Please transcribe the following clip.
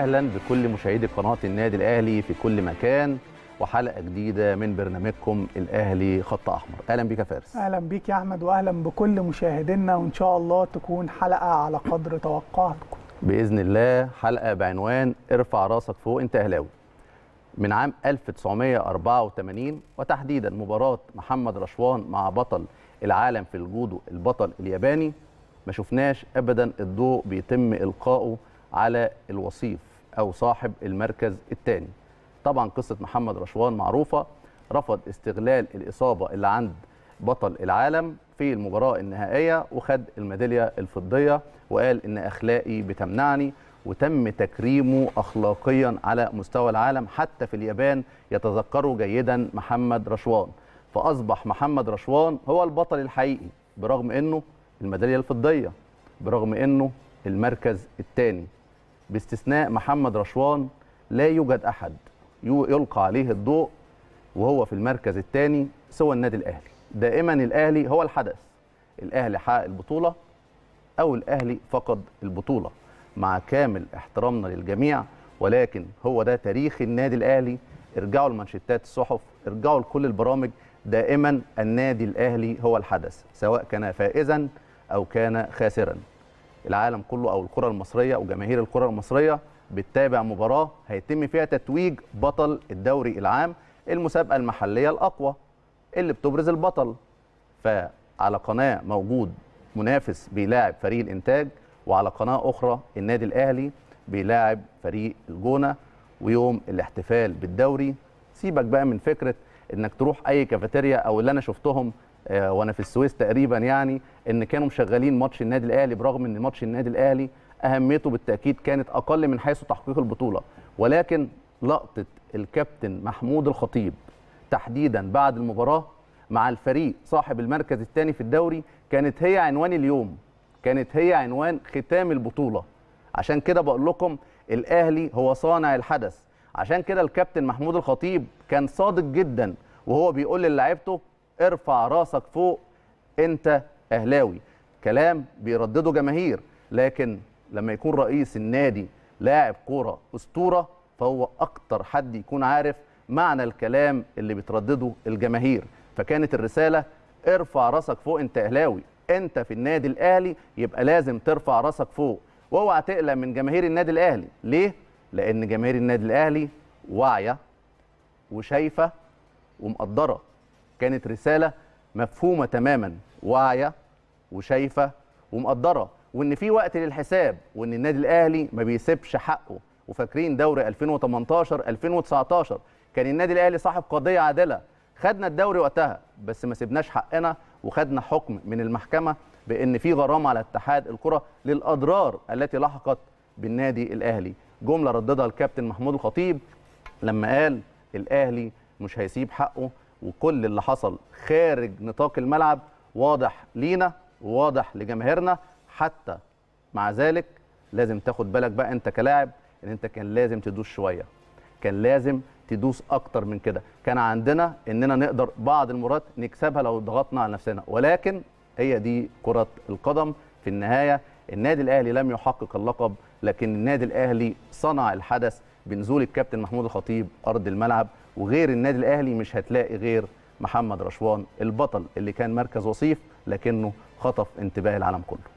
اهلا بكل مشاهدي قناه النادي الاهلي في كل مكان وحلقه جديده من برنامجكم الاهلي خط احمر اهلا بيك يا فارس اهلا بيك يا احمد واهلا بكل مشاهدينا وان شاء الله تكون حلقه على قدر توقعاتكم باذن الله حلقه بعنوان ارفع راسك فوق انت اهلاوي من عام 1984 وتحديدا مباراه محمد رشوان مع بطل العالم في الجودو البطل الياباني ما شفناش ابدا الضوء بيتم القائه على الوصيف او صاحب المركز الثاني طبعا قصه محمد رشوان معروفه رفض استغلال الاصابه اللي عند بطل العالم في المباراه النهائيه وخد الميداليه الفضيه وقال ان اخلاقي بتمنعني وتم تكريمه اخلاقيا على مستوى العالم حتى في اليابان يتذكره جيدا محمد رشوان فاصبح محمد رشوان هو البطل الحقيقي برغم انه الميداليه الفضيه برغم انه المركز الثاني باستثناء محمد رشوان لا يوجد أحد يلقى عليه الضوء وهو في المركز الثاني سوى النادي الأهلي دائما الأهلي هو الحدث الأهلي حقق البطولة أو الأهلي فقد البطولة مع كامل احترامنا للجميع ولكن هو ده تاريخ النادي الأهلي ارجعوا لمانشيتات الصحف ارجعوا لكل البرامج دائما النادي الأهلي هو الحدث سواء كان فائزا أو كان خاسرا العالم كله او الكره المصريه او جماهير الكره المصريه بتتابع مباراه هيتم فيها تتويج بطل الدوري العام المسابقه المحليه الاقوى اللي بتبرز البطل فعلى قناه موجود منافس بيلاعب فريق الانتاج وعلى قناه اخرى النادي الاهلي بيلاعب فريق الجونه ويوم الاحتفال بالدوري سيبك بقى من فكره انك تروح اي كافيتيريا او اللي انا شفتهم آه، وانا في السويس تقريبا يعني ان كانوا مشغلين ماتش النادي الاهلي برغم ان ماتش النادي الاهلي اهميته بالتاكيد كانت اقل من حيث تحقيق البطوله ولكن لقطه الكابتن محمود الخطيب تحديدا بعد المباراه مع الفريق صاحب المركز الثاني في الدوري كانت هي عنوان اليوم كانت هي عنوان ختام البطوله عشان كده بقول لكم الاهلي هو صانع الحدث عشان كده الكابتن محمود الخطيب كان صادق جدا وهو بيقول للاعيبته ارفع راسك فوق انت اهلاوي كلام بيردده جماهير لكن لما يكون رئيس النادي لاعب كوره اسطوره فهو اكتر حد يكون عارف معنى الكلام اللي بتردده الجماهير فكانت الرساله ارفع راسك فوق انت اهلاوي انت في النادي الاهلي يبقى لازم ترفع راسك فوق واوعى تقلق من جماهير النادي الاهلي ليه لان جماهير النادي الاهلي واعيه وشايفه ومقدره كانت رساله مفهومه تماما واعيه وشايفه ومقدره وان في وقت للحساب وان النادي الاهلي ما بيسيبش حقه وفاكرين دوري 2018 2019 كان النادي الاهلي صاحب قضيه عادله خدنا الدوري وقتها بس ما سيبناش حقنا وخدنا حكم من المحكمه بان في غرامه على اتحاد الكره للاضرار التي لحقت بالنادي الاهلي جمله رددها الكابتن محمود الخطيب لما قال الاهلي مش هيسيب حقه وكل اللي حصل خارج نطاق الملعب واضح لينا وواضح لجماهيرنا حتى مع ذلك لازم تاخد بالك بقى انت كلاعب ان انت كان لازم تدوس شويه كان لازم تدوس اكتر من كده كان عندنا اننا نقدر بعض المرات نكسبها لو ضغطنا على نفسنا ولكن هي دي كره القدم في النهايه النادي الاهلي لم يحقق اللقب لكن النادي الاهلي صنع الحدث بنزول الكابتن محمود الخطيب ارض الملعب وغير النادي الاهلي مش هتلاقي غير محمد رشوان البطل اللي كان مركز وصيف لكنه خطف انتباه العالم كله